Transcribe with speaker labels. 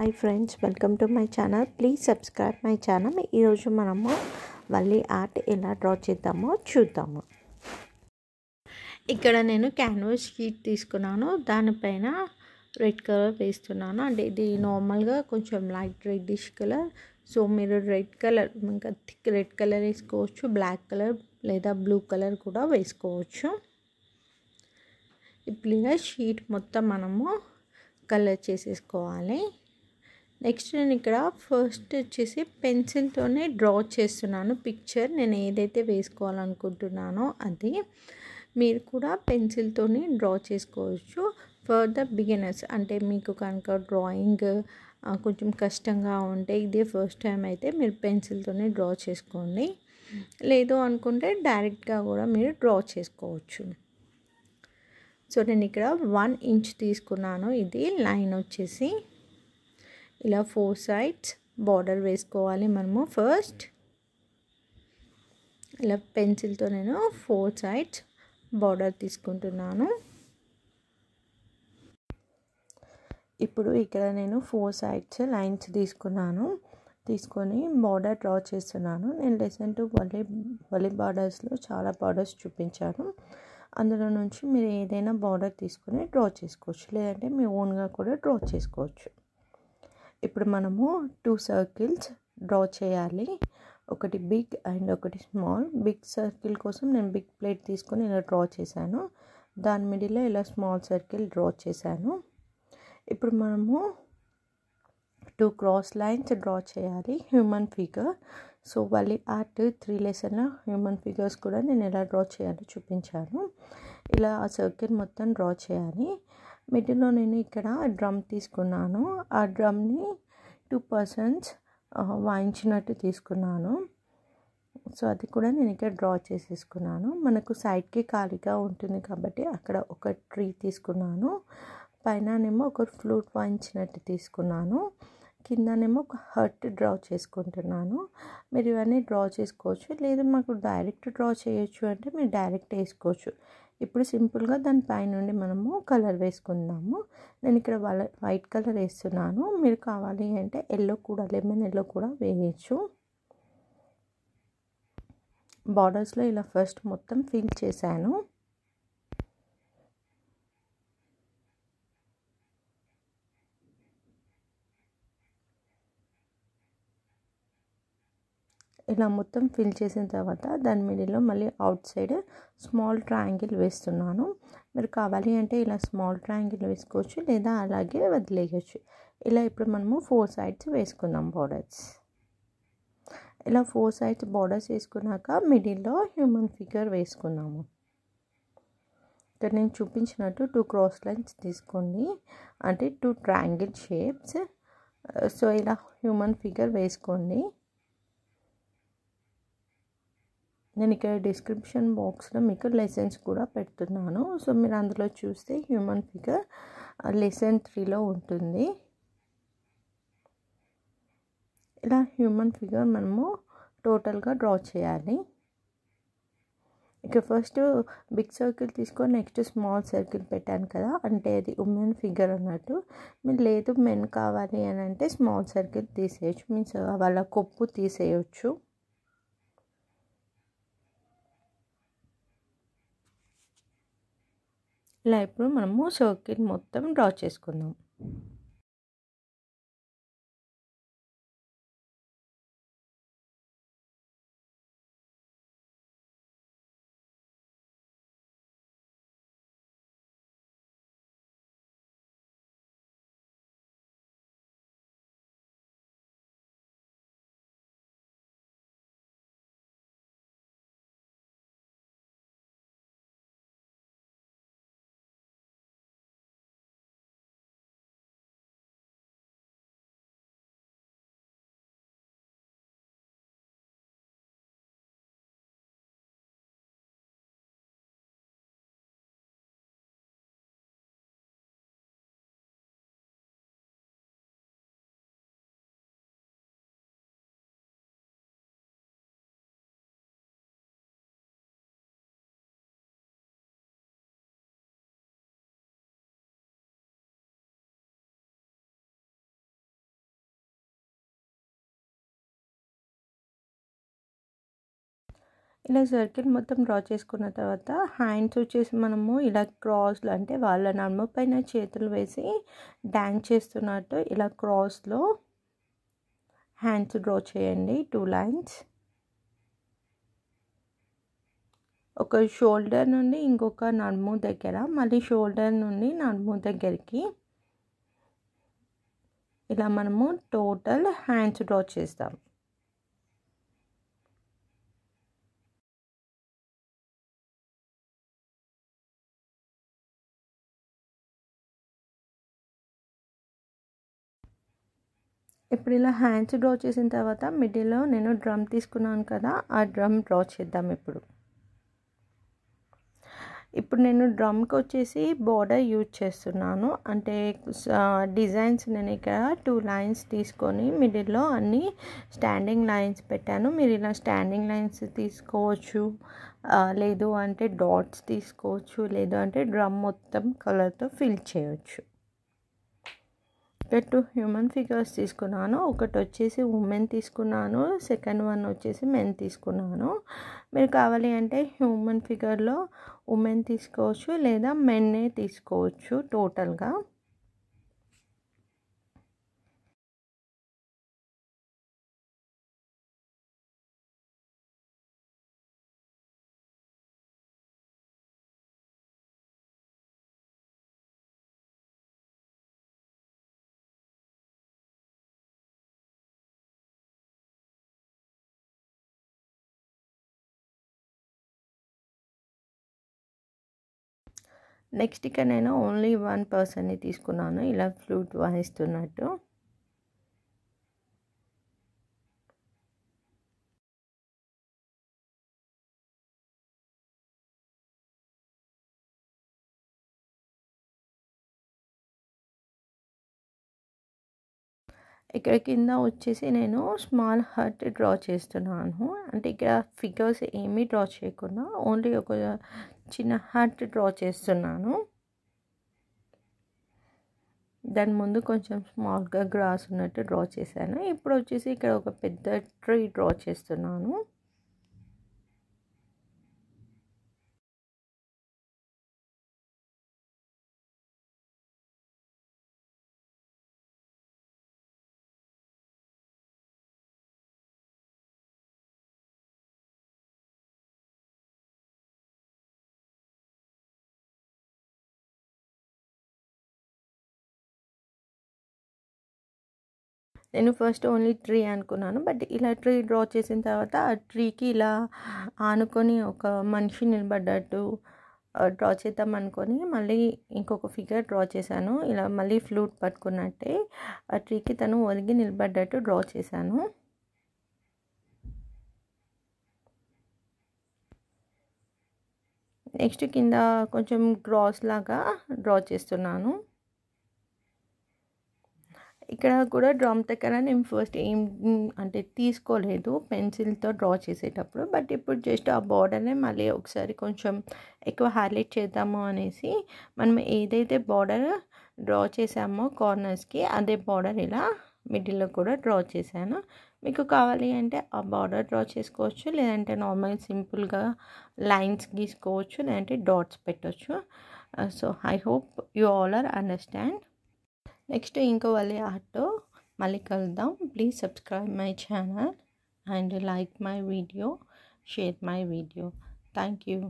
Speaker 1: hi friends welcome to my channel please subscribe my channel ఈరోజు మనము Warli art ఎలా draw చేద్దామో చూద్దాము ఇక్కడ నేను క్యాన్వాస్ షీట్ తీసుకున్నాను దానిపైన రెడ్ కలర్ వేస్తున్నాను అంటే ఇది నార్మల్గా కొంచెం లైట్ రెడ్డిష్ కలర్ సో మీరు రెడ్ కలర్ ఇంకా థిక్ రెడ్ కలర్ వేసుకోవచ్చు బ్లాక్ కలర్ లేదా బ్లూ కలర్ కూడా వేసుకోవచ్చు ఇప్పుడు షీట్ మొత్తం మనము కలర్ చేసేసుకోవాలి నెక్స్ట్ నేను ఇక్కడ ఫస్ట్ వచ్చేసి పెన్సిల్తోనే డ్రా చేస్తున్నాను పిక్చర్ నేను ఏదైతే వేసుకోవాలనుకుంటున్నానో అది మీరు కూడా పెన్సిల్తోనే డ్రా చేసుకోవచ్చు ఫర్ ద బిగినర్స్ అంటే మీకు కనుక డ్రాయింగ్ కొంచెం కష్టంగా ఉంటే ఇదే ఫస్ట్ టైం అయితే మీరు పెన్సిల్తోనే డ్రా చేసుకోండి లేదు అనుకుంటే డైరెక్ట్గా కూడా మీరు డ్రా చేసుకోవచ్చు సో నేను ఇక్కడ వన్ ఇంచ్ తీసుకున్నాను ఇది లైన్ వచ్చేసి ఇలా ఫోర్ సైడ్స్ బార్డర్ వేసుకోవాలి మనము ఫస్ట్ ఇలా పెన్సిల్తో నేను ఫోర్ సైడ్స్ బార్డర్ తీసుకుంటున్నాను ఇప్పుడు ఇక్కడ నేను ఫోర్ సైడ్స్ లైన్స్ తీసుకున్నాను తీసుకొని బార్డర్ డ్రా చేస్తున్నాను నేను రీసెంట్ వలి వలీ వలీ బార్డర్స్లో చాలా బార్డర్స్ చూపించాను అందులో నుంచి మీరు ఏదైనా బార్డర్ తీసుకొని డ్రా చేసుకోవచ్చు లేదంటే మీ ఓన్గా కూడా డ్రా చేసుకోవచ్చు ఇప్పుడు మనము టూ సర్కిల్స్ డ్రా చేయాలి ఒకటి బిగ్ అండ్ ఒకటి స్మాల్ బిగ్ సర్కిల్ కోసం నేను బిగ్ ప్లేట్ తీసుకొని ఇలా డ్రా చేశాను దాని మిడిలో ఇలా స్మాల్ సర్కిల్ డ్రా చేశాను ఇప్పుడు మనము టూ క్రాస్ లైన్స్ డ్రా చేయాలి హ్యూమన్ ఫిగర్ సో ఆ two three lesson human figures కూడా నేను ఎలా డ్రా చేయాలో చూపించాను ఇలా ఆ సర్కిల్ మొత్తం డ్రా చేయాలి మిడిల్లో నేను ఇక్కడ డ్రమ్ తీసుకున్నాను ఆ డ్రమ్ని టూ పర్సన్స్ వాయించినట్టు తీసుకున్నాను సో అది కూడా నేను ఇక్కడ డ్రా చేసేసుకున్నాను మనకు సైడ్కి ఖాళీగా ఉంటుంది కాబట్టి అక్కడ ఒక ట్రీ తీసుకున్నాను పైననేమో ఒక ఫ్లూట్ వాయించినట్టు తీసుకున్నాను కిందనేమో ఒక హర్ట్ డ్రా చేసుకుంటున్నాను మీరు ఇవన్నీ డ్రా చేసుకోవచ్చు లేదు మాకు డైరెక్ట్ డ్రా చేయొచ్చు అంటే మీరు డైరెక్ట్ వేసుకోవచ్చు ఇప్పుడు సింపుల్గా దాని నుండి మనము కలర్ వేసుకుందాము నేను ఇక్కడ వైట్ కలర్ వేస్తున్నాను మీరు కావాలి అంటే ఎల్లో కూడా లెమన్ ఎల్లో కూడా వేయచ్చు బార్డర్స్లో ఇలా ఫస్ట్ మొత్తం ఫిల్ చేశాను ఇలా మొత్తం ఫిల్ చేసిన తర్వాత దాని మిడిల్లో మళ్ళీ అవుట్ సైడ్ స్మాల్ ట్రయాంగిల్ వేస్తున్నాను మీరు కావాలి అంటే ఇలా స్మాల్ ట్రయాంగిల్ వేసుకోవచ్చు లేదా అలాగే వదిలేయచ్చు ఇలా ఇప్పుడు మనము ఫోర్ సైడ్స్ వేసుకుందాం బార్డర్స్ ఇలా ఫోర్ సైడ్స్ బార్డర్స్ వేసుకున్నాక మిడిల్లో హ్యూమన్ ఫిగర్ వేసుకున్నాము ఇక్కడ నేను చూపించినట్టు టూ క్రాస్ లైన్స్ తీసుకోండి అంటే టూ ట్రయాంగిల్ షేప్స్ సో ఇలా హ్యూమన్ ఫిగర్ వేసుకోండి నేను ఇక్కడ డిస్క్రిప్షన్ బాక్స్లో మీకు లెసన్స్ కూడా పెడుతున్నాను సో మీరు అందులో చూస్తే హ్యూమన్ ఫిగర్ లెసన్ త్రీలో ఉంటుంది ఇలా హ్యూమన్ ఫిగర్ మనము టోటల్గా డ్రా చేయాలి ఇక ఫస్ట్ బిగ్ సర్కిల్ తీసుకొని నెక్స్ట్ స్మాల్ సర్కిల్ పెట్టాను కదా అంటే అది ఉమెన్ ఫిగర్ అన్నట్టు మీరు లేదు మెన్ కావాలి అని అంటే స్మాల్ సర్కిల్ తీసేయచ్చు మీన్స్ వాళ్ళ కొప్పు తీసేయచ్చు ఇలా ఇప్పుడు మనము సర్కిల్ మొత్తం డ్రా చేసుకుందాం ఇలా సర్కిల్ మొత్తం డ్రా చేసుకున్న తర్వాత హ్యాండ్స్ వచ్చేసి మనము ఇలా క్రాస్లో అంటే వాళ్ళ నడుమ పైన చేతులు వేసి డ్యాన్స్ చేస్తున్నట్టు ఇలా క్రాస్లో హ్యాండ్స్ డ్రా చేయండి టూ లైన్స్ ఒక షోల్డర్ నుండి ఇంకొక నడుము దగ్గర మళ్ళీ షోల్డర్ నుండి నడుము దగ్గరికి ఇలా మనము టోటల్ హ్యాండ్స్ డ్రా చేస్తాం ఇప్పుడు ఇలా హ్యాండ్స్ డ్రా చేసిన తర్వాత మిడిల్లో నేను డ్రమ్ తీసుకున్నాను కదా ఆ డ్రమ్ డ్రా చేద్దాం ఇప్పుడు ఇప్పుడు నేను డ్రమ్కి వచ్చేసి బోర్డర్ యూజ్ చేస్తున్నాను అంటే డిజైన్స్ నేను ఇక్కడ టూ లైన్స్ తీసుకొని మిడిల్లో అన్ని స్టాండింగ్ లైన్స్ పెట్టాను మీరు ఇలా స్టాండింగ్ లైన్స్ తీసుకోవచ్చు లేదు అంటే డాట్స్ తీసుకోవచ్చు లేదు అంటే డ్రమ్ మొత్తం కలర్తో ఫిల్ చేయవచ్చు టూ హ్యూమన్ ఫిగర్స్ తీసుకున్నాను ఒకటి వచ్చేసి ఉమెన్ తీసుకున్నాను సెకండ్ వన్ వచ్చేసి మెన్ తీసుకున్నాను మీరు కావాలి అంటే హ్యూమన్ ఫిగర్లో ఉమెన్ తీసుకోవచ్చు లేదా మెన్నే తీసుకోవచ్చు టోటల్గా నెక్స్ట్ ఇక నేను ఓన్లీ వన్ పర్సన్ని తీసుకున్నాను ఇలా ఫ్లూట్ వాయిస్తున్నట్టు ఇక్కడ కింద వచ్చేసి నేను స్మాల్ హర్ట్ డ్రా చేస్తున్నాను అంటే ఇక్కడ ఫిగర్స్ ఏమీ డ్రా చేయకుండా ఓన్లీ ఒక చిన్న హర్ట్ డ్రా చేస్తున్నాను దాని ముందు కొంచెం స్మాల్గా గ్రాస్ ఉన్నట్టు డ్రా చేశాను ఇప్పుడు వచ్చేసి ఇక్కడ ఒక పెద్ద ట్రీ డ్రా చేస్తున్నాను నేను ఫస్ట్ ఓన్లీ ట్రీ అనుకున్నాను బట్ ఇలా ట్రీ డ్రా చేసిన తర్వాత ఆ ట్రీకి ఇలా ఆనుకొని ఒక మనిషి నిలబడ్డట్టు డ్రా చేద్దాం అనుకొని మళ్ళీ ఇంకొక ఫిగర్ డ్రా చేశాను ఇలా మళ్ళీ ఫ్లూట్ పట్టుకున్నట్టే ఆ ట్రీకి తను ఒదిగి నిలబడ్డట్టు డ్రా చేశాను నెక్స్ట్ కింద కొంచెం గ్రాస్ లాగా డ్రా చేస్తున్నాను ఇక్కడ కూడా డ్రామ్ దగ్గర నేను ఫస్ట్ ఏం అంటే తీసుకోలేదు పెన్సిల్తో డ్రా చేసేటప్పుడు బట్ ఇప్పుడు జస్ట్ ఆ బార్డర్నే మళ్ళీ ఒకసారి కొంచెం ఎక్కువ హైలైట్ చేద్దాము అనేసి మనం ఏదైతే బార్డర్ డ్రా చేసామో కార్నర్స్కి అదే బార్డర్ ఇలా మిడిల్లో కూడా డ్రా చేశాను మీకు కావాలి అంటే ఆ బార్డర్ డ్రా చేసుకోవచ్చు లేదంటే నార్మల్ సింపుల్గా లైన్స్ గీసుకోవచ్చు లేదంటే డాట్స్ పెట్టవచ్చు so I hope you all are understand next ఇంకో వాళ్ళే ఆటో మళ్ళీ కలుద్దాం please subscribe my channel and like my video share my video thank you